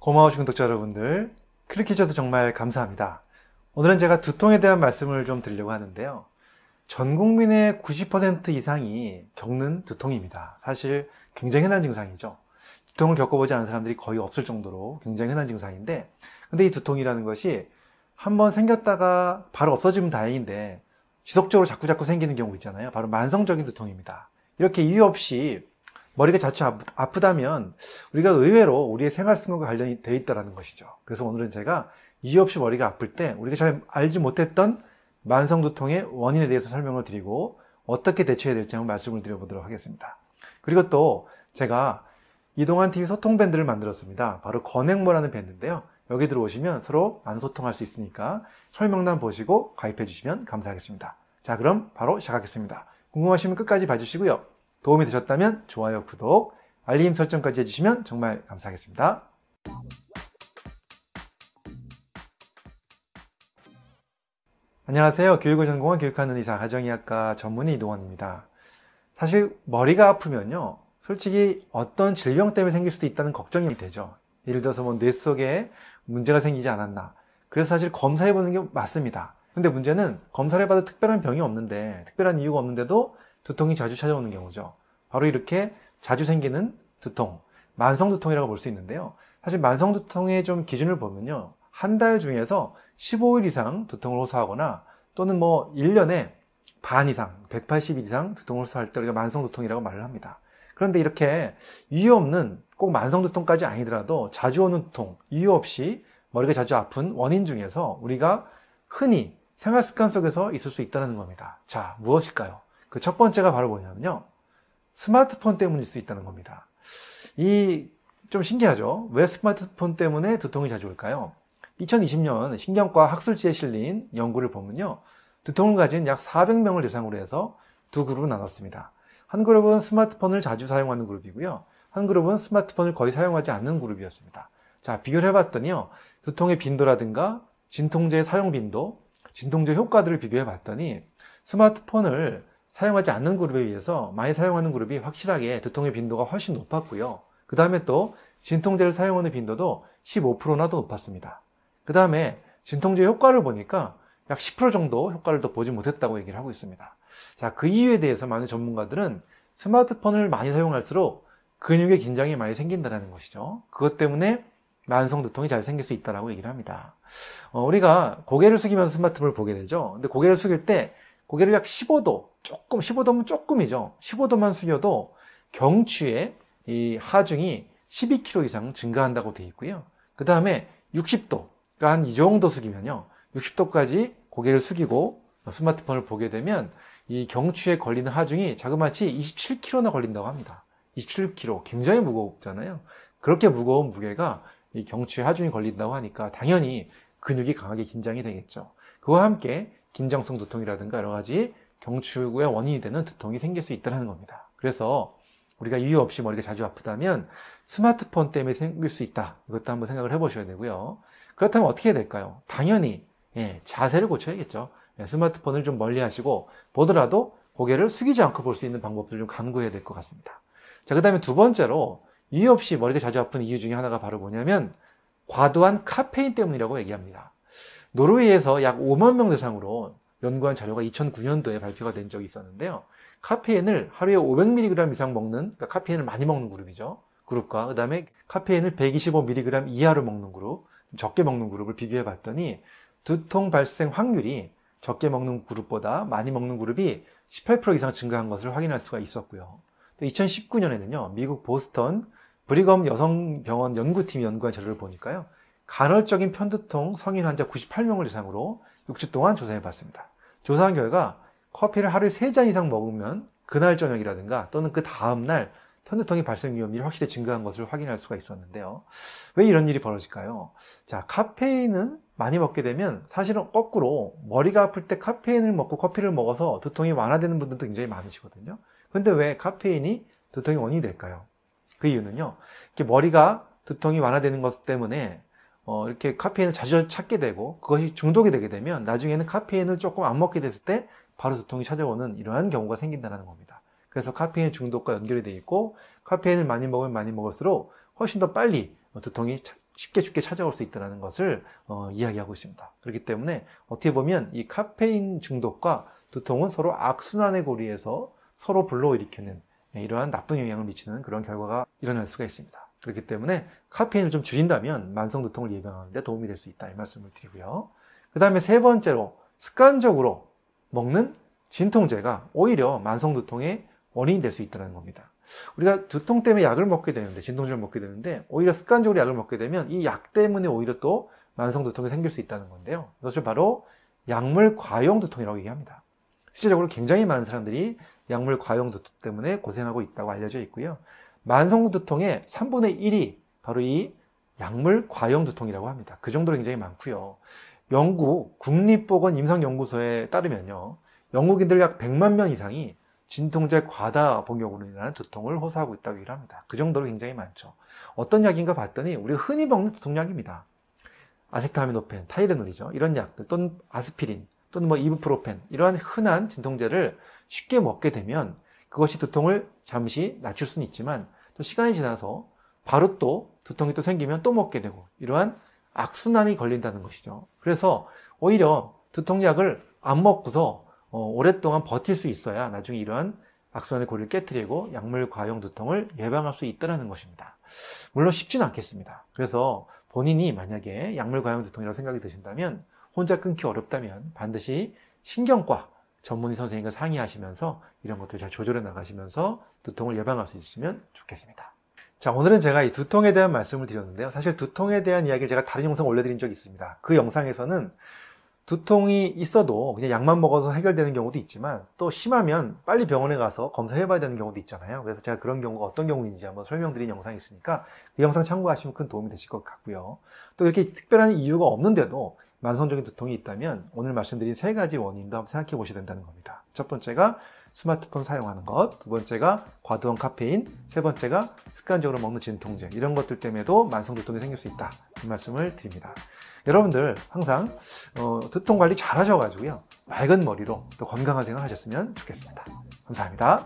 고마워 중독자 여러분들, 클릭해주셔서 정말 감사합니다. 오늘은 제가 두통에 대한 말씀을 좀 드리려고 하는데요. 전 국민의 90% 이상이 겪는 두통입니다. 사실 굉장히 흔한 증상이죠. 두통을 겪어보지 않은 사람들이 거의 없을 정도로 굉장히 흔한 증상인데, 근데 이 두통이라는 것이 한번 생겼다가 바로 없어지면 다행인데, 지속적으로 자꾸자꾸 생기는 경우 있잖아요. 바로 만성적인 두통입니다. 이렇게 이유 없이 머리가 자주 아프다면 우리가 의외로 우리의 생활 습관과 관련이 되어 있다는 것이죠. 그래서 오늘은 제가 이유 없이 머리가 아플 때 우리가 잘 알지 못했던 만성 두통의 원인에 대해서 설명을 드리고 어떻게 대처해야 될지 한번 말씀을 드려보도록 하겠습니다. 그리고 또 제가 이동환 TV 소통 밴드를 만들었습니다. 바로 건행모라는 밴드인데요. 여기 들어오시면 서로 안 소통할 수 있으니까 설명란 보시고 가입해 주시면 감사하겠습니다. 자, 그럼 바로 시작하겠습니다. 궁금하시면 끝까지 봐주시고요. 도움이 되셨다면 좋아요, 구독, 알림 설정까지 해주시면 정말 감사하겠습니다. 안녕하세요. 교육을 전공한 교육하는 의사 가정의학과 전문의 이동원입니다. 사실 머리가 아프면요. 솔직히 어떤 질병 때문에 생길 수도 있다는 걱정이 되죠. 예를 들어서 뭐 뇌 속에 문제가 생기지 않았나. 그래서 사실 검사해 보는 게 맞습니다. 근데 문제는 검사를 해봐도 특별한 병이 없는데 특별한 이유가 없는데도 두통이 자주 찾아오는 경우죠. 바로 이렇게 자주 생기는 두통, 만성 두통이라고 볼 수 있는데요. 사실 만성 두통의 좀 기준을 보면요. 한 달 중에서 15일 이상 두통을 호소하거나 또는 뭐 1년에 반 이상, 180일 이상 두통을 호소할 때 우리가 만성 두통이라고 말을 합니다. 그런데 이렇게 이유 없는 꼭 만성 두통까지 아니더라도 자주 오는 두통, 이유 없이 머리가 자주 아픈 원인 중에서 우리가 흔히 생활 습관 속에서 있을 수 있다는 겁니다. 자, 무엇일까요? 그첫 번째가 바로 뭐냐면요. 스마트폰 때문일 수 있다는 겁니다. 이 좀 신기하죠? 왜 스마트폰 때문에 두통이 자주 올까요? 2020년 신경과 학술지에 실린 연구를 보면요. 두통을 가진 약 400명을 대상으로 해서 두 그룹을 나눴습니다. 한 그룹은 스마트폰을 자주 사용하는 그룹이고요. 한 그룹은 스마트폰을 거의 사용하지 않는 그룹이었습니다. 자, 비교를 해봤더니요. 두통의 빈도라든가 진통제의 사용 빈도, 진통제 효과들을 비교해봤더니 스마트폰을 사용하지 않는 그룹에 비해서 많이 사용하는 그룹이 확실하게 두통의 빈도가 훨씬 높았고요. 그 다음에 또 진통제를 사용하는 빈도도 15%나 더 높았습니다. 그 다음에 진통제 효과를 보니까 약 10% 정도 효과를 더 보지 못했다고 얘기를 하고 있습니다. 자, 그 이유에 대해서 많은 전문가들은 스마트폰을 많이 사용할수록 근육의 긴장이 많이 생긴다는 것이죠. 그것 때문에 만성 두통이 잘 생길 수 있다라고 얘기를 합니다. 어, 우리가 고개를 숙이면서 스마트폰을 보게 되죠. 근데 고개를 숙일 때 고개를 약 15도, 조금 15도면 조금이죠. 15도만 숙여도 경추의 이 하중이 12kg 이상 증가한다고 되어 있고요. 그 다음에 60도, 그러니까 한 이 정도 숙이면요. 60도까지 고개를 숙이고 스마트폰을 보게 되면 이 경추에 걸리는 하중이 자그마치 27kg나 걸린다고 합니다. 27kg, 굉장히 무겁잖아요. 그렇게 무거운 무게가 이 경추에 하중이 걸린다고 하니까 당연히 근육이 강하게 긴장이 되겠죠. 그와 함께 긴장성 두통이라든가 여러 가지 경추의 구 원인이 되는 두통이 생길 수 있다는 겁니다. 그래서 우리가 이유 없이 머리가 자주 아프다면 스마트폰 때문에 생길 수 있다. 이것도 한번 생각을 해보셔야 되고요. 그렇다면 어떻게 해야 될까요? 당연히 예, 자세를 고쳐야겠죠. 예, 스마트폰을 좀 멀리 하시고 보더라도 고개를 숙이지 않고 볼 수 있는 방법들을 좀 강구해야 될 것 같습니다. 자, 그 다음에 두 번째로 이유 없이 머리가 자주 아픈 이유 중에 하나가 바로 뭐냐면 과도한 카페인 때문이라고 얘기합니다. 노르웨이에서 약 5만 명 대상으로 연구한 자료가 2009년도에 발표가 된 적이 있었는데요. 카페인을 하루에 500mg 이상 먹는, 그러니까 카페인을 많이 먹는 그룹이죠. 그룹과 그다음에 카페인을 125mg 이하로 먹는 그룹, 적게 먹는 그룹을 비교해 봤더니 두통 발생 확률이 적게 먹는 그룹보다 많이 먹는 그룹이 18% 이상 증가한 것을 확인할 수가 있었고요. 또 2019년에는요. 미국 보스턴 브리검 여성병원 연구팀이 연구한 자료를 보니까요. 간헐적인 편두통 성인 환자 98명을 대상으로 6주 동안 조사해 봤습니다. 조사한 결과 커피를 하루에 3잔 이상 먹으면 그날 저녁이라든가 또는 그 다음날 편두통이 발생 위험이 확실히 증가한 것을 확인할 수가 있었는데요. 왜 이런 일이 벌어질까요? 자, 카페인은 많이 먹게 되면 사실은 거꾸로 머리가 아플 때 카페인을 먹고 커피를 먹어서 두통이 완화되는 분들도 굉장히 많으시거든요. 근데 왜 카페인이 두통의 원인이 될까요? 그 이유는요. 이렇게 머리가 두통이 완화되는 것 때문에 어, 이렇게 카페인을 자주 찾게 되고 그것이 중독이 되게 되면 나중에는 카페인을 조금 안 먹게 됐을 때 바로 두통이 찾아오는 이러한 경우가 생긴다는 겁니다. 그래서 카페인 중독과 연결이 되어 있고 카페인을 많이 먹으면 많이 먹을수록 훨씬 더 빨리 두통이 쉽게 쉽게 찾아올 수 있다는 것을 어, 이야기하고 있습니다. 그렇기 때문에 어떻게 보면 이 카페인 중독과 두통은 서로 악순환의 고리에서 서로 불러일으키는 이러한 나쁜 영향을 미치는 그런 결과가 일어날 수가 있습니다. 그렇기 때문에 카페인을 좀 줄인다면 만성 두통을 예방하는 데 도움이 될 수 있다 이 말씀을 드리고요. 그 다음에 세 번째로 습관적으로 먹는 진통제가 오히려 만성 두통의 원인이 될 수 있다는 겁니다. 우리가 두통 때문에 약을 먹게 되는데 진통제를 먹게 되는데 오히려 습관적으로 약을 먹게 되면 이 약 때문에 오히려 또 만성 두통이 생길 수 있다는 건데요. 이것을 바로 약물 과용 두통이라고 얘기합니다. 실제적으로 굉장히 많은 사람들이 약물 과용 두통 때문에 고생하고 있다고 알려져 있고요. 만성두통의 3분의 1이 바로 이 약물 과용 두통이라고 합니다. 그 정도로 굉장히 많고요. 영국 국립보건 임상연구소에 따르면요. 영국인들 약 100만 명 이상이 진통제 과다 복용으로 인한 두통을 호소하고 있다고 얘기를 합니다. 그 정도로 굉장히 많죠. 어떤 약인가 봤더니 우리가 흔히 먹는 두통약입니다. 아세트아미노펜, 타이레놀이죠. 이런 약들 또는 아스피린 또는 뭐 이부프로펜 이러한 흔한 진통제를 쉽게 먹게 되면 그것이 두통을 잠시 낮출 수는 있지만 또 시간이 지나서 바로 또 두통이 또 생기면 또 먹게 되고 이러한 악순환이 걸린다는 것이죠. 그래서 오히려 두통약을 안 먹고서 어, 오랫동안 버틸 수 있어야 나중에 이러한 악순환의 고리를 깨뜨리고 약물 과용 두통을 예방할 수 있다는 것입니다. 물론 쉽지는 않겠습니다. 그래서 본인이 만약에 약물 과용 두통이라고 생각이 드신다면 혼자 끊기 어렵다면 반드시 신경과 전문의 선생님과 상의하시면서 이런 것들 을잘 조절해 나가시면서 두통을 예방할 수 있으시면 좋겠습니다. 자, 오늘은 제가 이 두통에 대한 말씀을 드렸는데요. 사실 두통에 대한 이야기를 제가 다른 영상 올려드린 적이 있습니다. 그 영상에서는 두통이 있어도 그냥 약만 먹어서 해결되는 경우도 있지만 또 심하면 빨리 병원에 가서 검사해 봐야 되는 경우도 있잖아요. 그래서 제가 그런 경우가 어떤 경우인지 한번 설명드린 영상이 있으니까 그 영상 참고하시면 큰 도움이 되실 것 같고요. 또 이렇게 특별한 이유가 없는데도 만성적인 두통이 있다면 오늘 말씀드린 세 가지 원인도 한번 생각해 보셔야 된다는 겁니다. 첫 번째가 스마트폰 사용하는 것, 두 번째가 과도한 카페인, 세 번째가 습관적으로 먹는 진통제 이런 것들 때문에도 만성 두통이 생길 수 있다 이 말씀을 드립니다. 여러분들 항상 어, 두통 관리 잘 하셔가지고요 맑은 머리로 또 건강한 생활 하셨으면 좋겠습니다. 감사합니다.